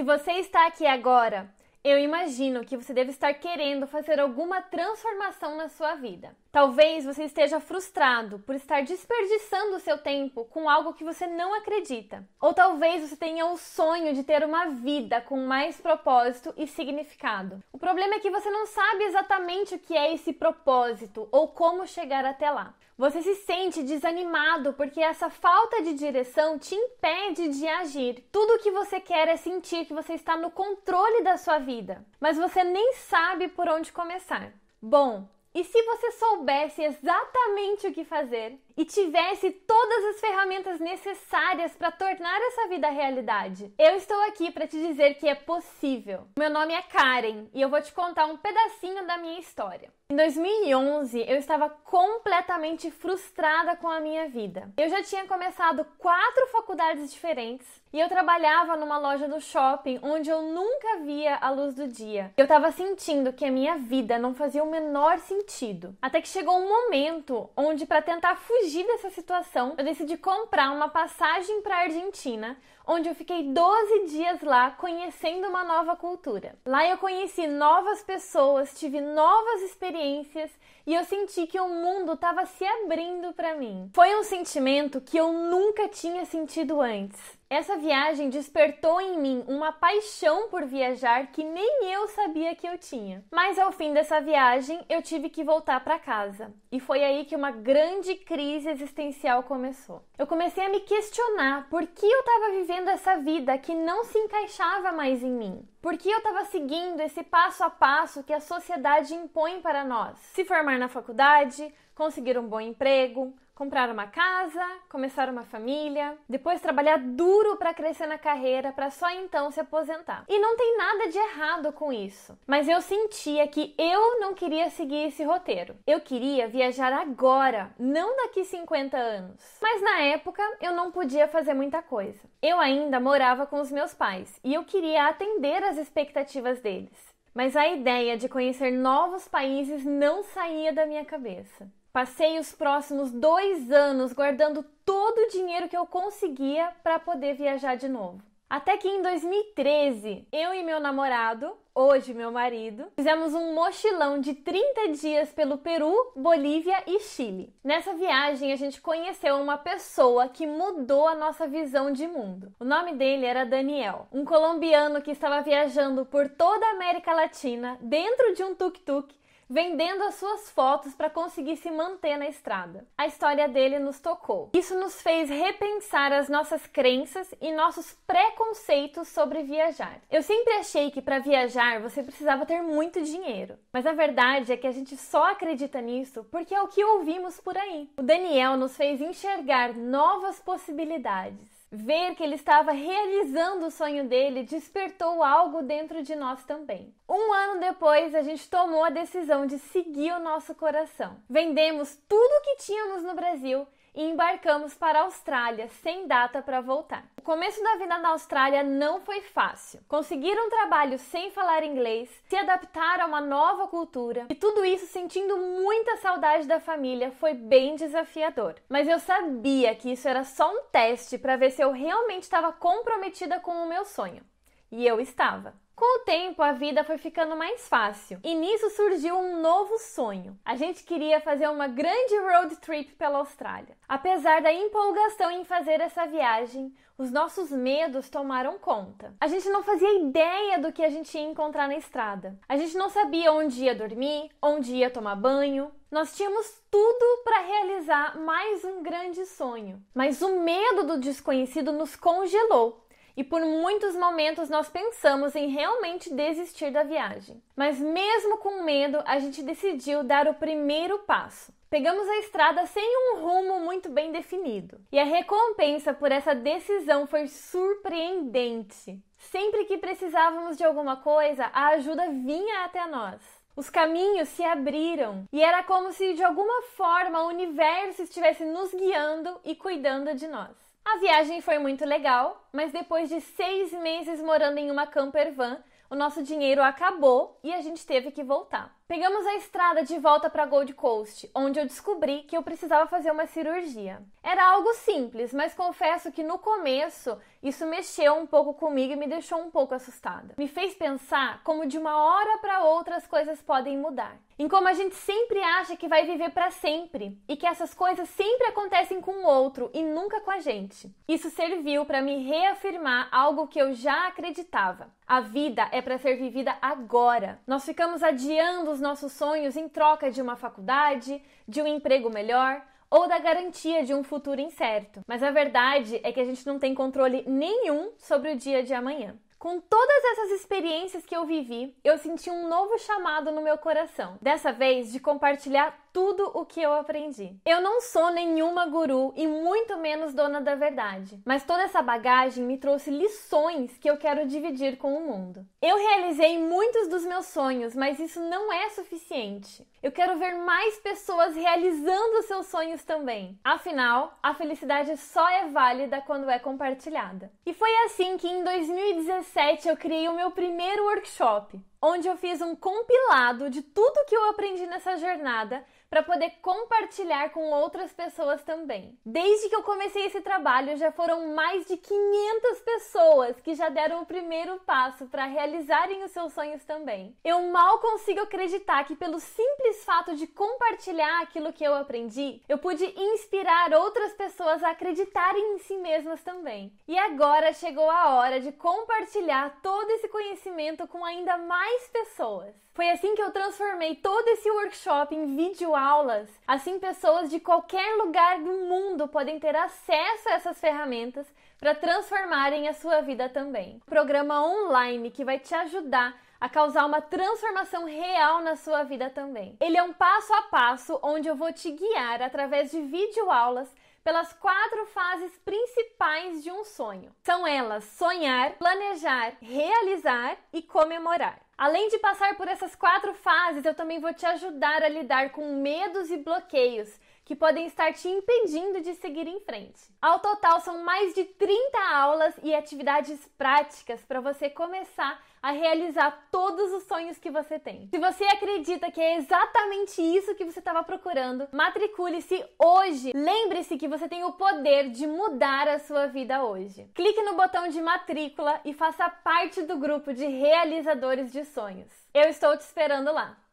Se você está aqui agora, eu imagino que você deve estar querendo fazer alguma transformação na sua vida. Talvez você esteja frustrado por estar desperdiçando o seu tempo com algo que você não acredita. Ou talvez você tenha o sonho de ter uma vida com mais propósito e significado. O problema é que você não sabe exatamente o que é esse propósito ou como chegar até lá. Você se sente desanimado porque essa falta de direção te impede de agir. Tudo o que você quer é sentir que você está no controle da sua vida, mas você nem sabe por onde começar. Bom, e se você soubesse exatamente o que fazer, e tivesse todas as ferramentas necessárias para tornar essa vida realidade. Eu estou aqui para te dizer que é possível. Meu nome é Karen e eu vou te contar um pedacinho da minha história. Em 2011, eu estava completamente frustrada com a minha vida. Eu já tinha começado quatro faculdades diferentes e eu trabalhava numa loja do shopping onde eu nunca via a luz do dia. Eu estava sentindo que a minha vida não fazia o menor sentido. Até que chegou um momento onde, para tentar fugir fugir dessa situação, eu decidi comprar uma passagem para a Argentina, onde eu fiquei 12 dias lá conhecendo uma nova cultura. Lá eu conheci novas pessoas, tive novas experiências e eu senti que o mundo estava se abrindo para mim. Foi um sentimento que eu nunca tinha sentido antes. Essa viagem despertou em mim uma paixão por viajar que nem eu sabia que eu tinha. Mas ao fim dessa viagem, eu tive que voltar para casa. E foi aí que uma grande crise existencial começou. Eu comecei a me questionar por que eu estava vivendo essa vida que não se encaixava mais em mim. Por que eu estava seguindo esse passo a passo que a sociedade impõe para nós? Se formar na faculdade, conseguir um bom emprego, comprar uma casa, começar uma família, depois trabalhar duro para crescer na carreira para só então se aposentar. E não tem nada de errado com isso, mas eu sentia que eu não queria seguir esse roteiro. Eu queria viajar agora, não daqui 50 anos. Mas na época eu não podia fazer muita coisa. Eu ainda morava com os meus pais e eu queria atender às expectativas deles. Mas a ideia de conhecer novos países não saía da minha cabeça. Passei os próximos dois anos guardando todo o dinheiro que eu conseguia para poder viajar de novo. Até que em 2013, eu e meu namorado, hoje meu marido, fizemos um mochilão de 30 dias pelo Peru, Bolívia e Chile. Nessa viagem, a gente conheceu uma pessoa que mudou a nossa visão de mundo. O nome dele era Daniel, um colombiano que estava viajando por toda a América Latina dentro de um tuk-tuk vendendo as suas fotos para conseguir se manter na estrada. A história dele nos tocou. Isso nos fez repensar as nossas crenças e nossos preconceitos sobre viajar. Eu sempre achei que para viajar você precisava ter muito dinheiro, mas a verdade é que a gente só acredita nisso porque é o que ouvimos por aí. O Daniel nos fez enxergar novas possibilidades Ver que ele estava realizando o sonho dele despertou algo dentro de nós também. Um ano depois, a gente tomou a decisão de seguir o nosso coração. Vendemos tudo o que tínhamos no Brasil e embarcamos para a Austrália sem data para voltar. O começo da vida na Austrália não foi fácil. Conseguir um trabalho sem falar inglês, se adaptar a uma nova cultura e tudo isso sentindo muita saudade da família foi bem desafiador. Mas eu sabia que isso era só um teste para ver se eu realmente estava comprometida com o meu sonho. E eu estava. Com o tempo, a vida foi ficando mais fácil e nisso surgiu um novo sonho. A gente queria fazer uma grande road trip pela Austrália. Apesar da empolgação em fazer essa viagem, os nossos medos tomaram conta. A gente não fazia ideia do que a gente ia encontrar na estrada. A gente não sabia onde ia dormir, onde ia tomar banho. Nós tínhamos tudo para realizar mais um grande sonho, mas o medo do desconhecido nos congelou e por muitos momentos nós pensamos em realmente desistir da viagem. Mas mesmo com medo, a gente decidiu dar o primeiro passo. Pegamos a estrada sem um rumo muito bem definido. E a recompensa por essa decisão foi surpreendente. Sempre que precisávamos de alguma coisa, a ajuda vinha até nós. Os caminhos se abriram e era como se de alguma forma o universo estivesse nos guiando e cuidando de nós. A viagem foi muito legal, mas depois de seis meses morando em uma camper van, o nosso dinheiro acabou e a gente teve que voltar. Pegamos a estrada de volta para Gold Coast, onde eu descobri que eu precisava fazer uma cirurgia. Era algo simples, mas confesso que no começo isso mexeu um pouco comigo e me deixou um pouco assustada. Me fez pensar como de uma hora para outra as coisas podem mudar. Em como a gente sempre acha que vai viver para sempre e que essas coisas sempre acontecem com o outro e nunca com a gente. Isso serviu para me reafirmar algo que eu já acreditava. A vida é para ser vivida agora. Nós ficamos adiando os os nossos sonhos em troca de uma faculdade, de um emprego melhor ou da garantia de um futuro incerto. Mas a verdade é que a gente não tem controle nenhum sobre o dia de amanhã. Com todas essas experiências que eu vivi, eu senti um novo chamado no meu coração. Dessa vez, de compartilhar tudo o que eu aprendi. Eu não sou nenhuma guru e muito menos dona da verdade, mas toda essa bagagem me trouxe lições que eu quero dividir com o mundo. Eu realizei muitos dos meus sonhos, mas isso não é suficiente. Eu quero ver mais pessoas realizando seus sonhos também. Afinal, a felicidade só é válida quando é compartilhada. E foi assim que em 2017 eu criei o meu primeiro workshop, onde eu fiz um compilado de tudo que eu aprendi nessa jornada para poder compartilhar com outras pessoas também. Desde que eu comecei esse trabalho, já foram mais de 500 pessoas que já deram o primeiro passo para realizarem os seus sonhos também. Eu mal consigo acreditar que pelo simples fato de compartilhar aquilo que eu aprendi, eu pude inspirar outras pessoas a acreditarem em si mesmas também. E agora chegou a hora de compartilhar todo esse conhecimento com ainda mais pessoas. Foi assim que eu transformei todo esse workshop em videoaulas. Assim, pessoas de qualquer lugar do mundo podem ter acesso a essas ferramentas para transformarem a sua vida também. programa online que vai te ajudar a causar uma transformação real na sua vida também. Ele é um passo a passo onde eu vou te guiar através de videoaulas aulas pelas quatro fases principais de um sonho. São elas sonhar, planejar, realizar e comemorar. Além de passar por essas quatro fases, eu também vou te ajudar a lidar com medos e bloqueios que podem estar te impedindo de seguir em frente. Ao total, são mais de 30 aulas e atividades práticas para você começar a realizar todos os sonhos que você tem. Se você acredita que é exatamente isso que você estava procurando, matricule-se hoje. Lembre-se que você tem o poder de mudar a sua vida hoje. Clique no botão de matrícula e faça parte do grupo de realizadores de sonhos. Eu estou te esperando lá.